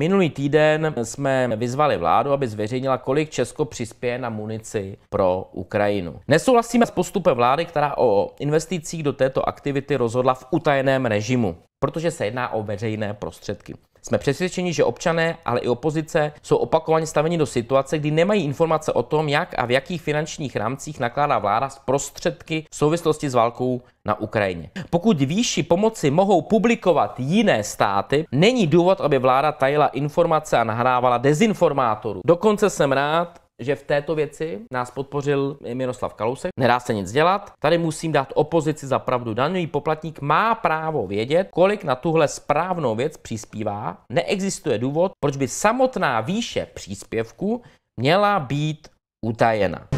Minulý týden jsme vyzvali vládu, aby zveřejnila, kolik Česko přispěje na munici pro Ukrajinu. Nesouhlasíme s postupem vlády, která o investicích do této aktivity rozhodla v utajeném režimu, protože se jedná o veřejné prostředky. Jsme přesvědčeni, že občané, ale i opozice jsou opakovaně staveni do situace, kdy nemají informace o tom, jak a v jakých finančních rámcích nakládá vláda s prostředky v souvislosti s válkou na Ukrajině. Pokud výši pomoci mohou publikovat jiné státy, není důvod, aby vláda tajila informace a nahrávala dezinformátorů. Dokonce jsem rád, že v této věci nás podpořil Miroslav Kalousek. Nedá se nic dělat. Tady musím dát opozici za pravdu. Daňový poplatník má právo vědět, kolik na tuhle správnou věc přispívá. Neexistuje důvod, proč by samotná výše příspěvku měla být utajena.